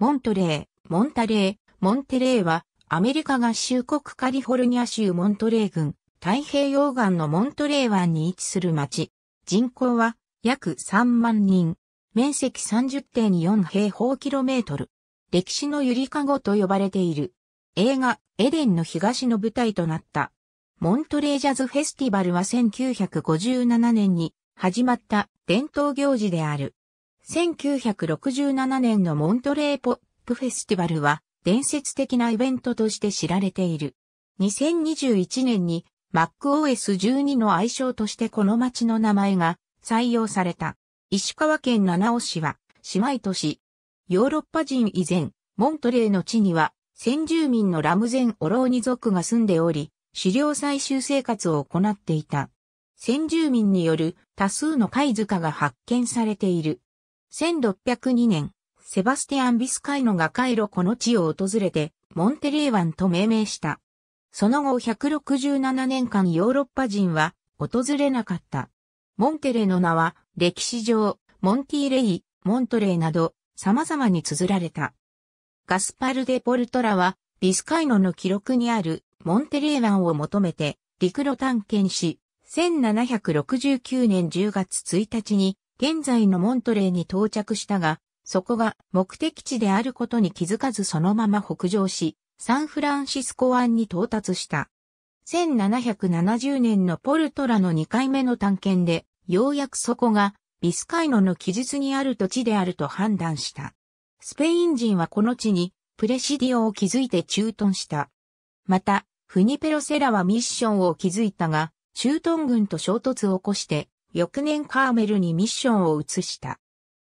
モントレー、モンタレー、モンテレーは、アメリカ合衆国カリフォルニア州モントレー郡、太平洋岸のモントレー湾に位置する町。人口は約3万人。面積30.4平方キロメートル。歴史のゆりかごと呼ばれている。映画、エデンの東の舞台となった。モントレージャズフェスティバルは1957年に始まった伝統行事である。1967年のモントレーポップフェスティバルは伝説的なイベントとして知られている。2021年に MacOS12 の愛称としてこの街の名前が採用された。石川県七尾市は姉妹都市。ヨーロッパ人以前、モントレーの地には先住民のラムゼン・オローニ族が住んでおり、狩猟採集生活を行っていた。先住民による多数の貝塚が発見されている。1602年、セバスティアン・ビスカイノがカイロこの地を訪れて、モンテレー湾と命名した。その後167年間ヨーロッパ人は訪れなかった。モンテレの名は歴史上、モンティーレイ、モントレイなど様々に綴られた。ガスパルデ・ポルトラはビスカイノの記録にあるモンテレー湾を求めて陸路探検し、1769年10月1日に現在のモントレーに到着したが、そこが目的地であることに気づかずそのまま北上し、サンフランシスコ湾に到達した。1770年のポルトラの2回目の探検で、ようやくそこがビスカイノの記述にある土地であると判断した。スペイン人はこの地にプレシディオを築いて駐屯した。また、フニペロセラはミッションを築いたが、駐屯軍と衝突を起こして翌年カーメルにミッションを移した。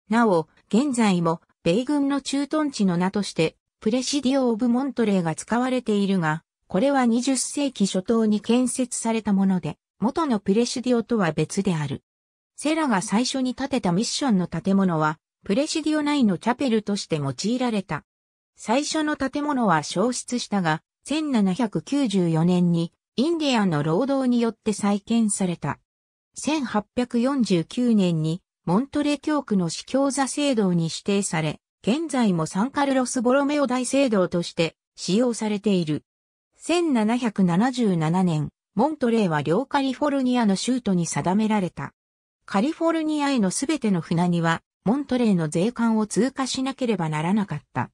なお、現在も、米軍の駐屯地の名として、プレシディオ・オブ・モントレーが使われているが、これは20世紀初頭に建設されたもので、元のプレシディオとは別である。セラが最初に建てたミッションの建物は、プレシディオ内のチャペルとして用いられた。最初の建物は消失したが、1794年にインディアンの労働によって再建された。1849年にモントレ教区の司教座聖堂に指定され、現在もサンカルロス・ボロメオ大聖堂として使用されている。1777年、モントレーは両カリフォルニアの州都に定められた。カリフォルニアへのすべての船には、モントレーの税関を通過しなければならなかった。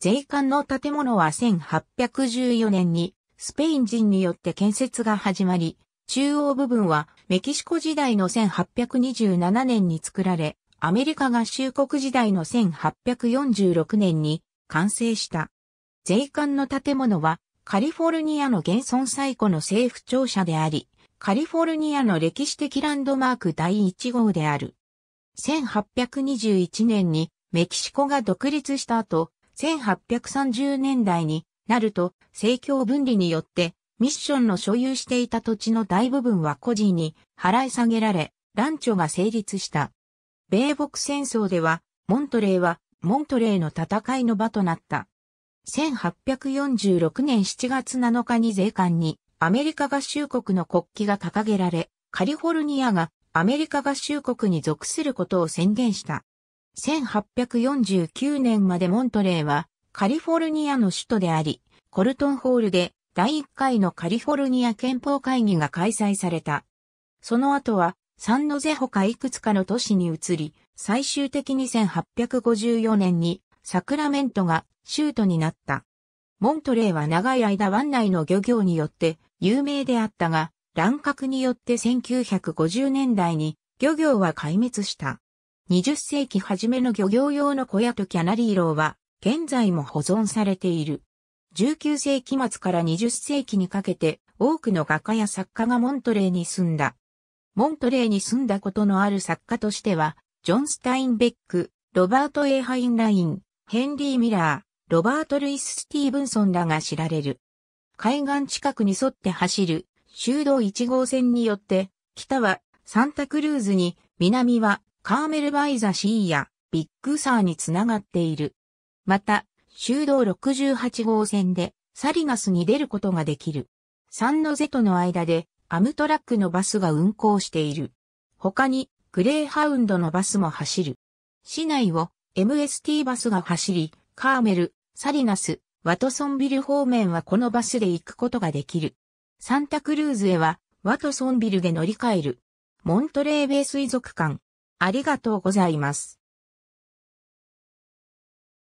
税関の建物は1814年にスペイン人によって建設が始まり、中央部分はメキシコ時代の1827年に作られ、アメリカ合衆国時代の1846年に完成した。税関の建物はカリフォルニアの現存最古の政府庁舎であり、カリフォルニアの歴史的ランドマーク第1号である。1821年にメキシコが独立した後、1830年代になると政教分離によってミッションの所有していた土地の大部分は個人に払い下げられ、ランチョが成立した。米北戦争では、モントレーは、モントレーの戦いの場となった。1846年7月7日に税関に、アメリカ合衆国の国旗が掲げられ、カリフォルニアがアメリカ合衆国に属することを宣言した。1849年までモントレーはカリフォルニアの首都であり、コルトンホールで第1回のカリフォルニア憲法会議が開催された。その後は、サンノゼほかいくつかの都市に移り、最終的に1854年にサクラメントが州都になった。モントレーは長い間湾内の漁業によって有名であったが、乱獲によって1950年代に漁業は壊滅した。20世紀初めの漁業用の小屋とキャナリーローは現在も保存されている。19世紀末から20世紀にかけて多くの画家や作家がモントレーに住んだ。モントレーに住んだことのある作家としては、ジョン・スタインベック、ロバート・エイ・ハインライン、ヘンリー・ミラー、ロバート・ルイス・スティーブンソンらが知られる。海岸近くに沿って走る修道1号線によって、北はサンタクルーズに、南はカーメルバイザシーやビッグサーにつながっている。また、修道68号線でサリガスに出ることができる。サンノゼとの間でアムトラックのバスが運行している。他にグレーハウンドのバスも走る。市内を MST バスが走り、カーメル、サリナス、ワトソンビル方面はこのバスで行くことができる。サンタクルーズへはワトソンビルで乗り換える。モントレーベイ水族館。ありがとうございます。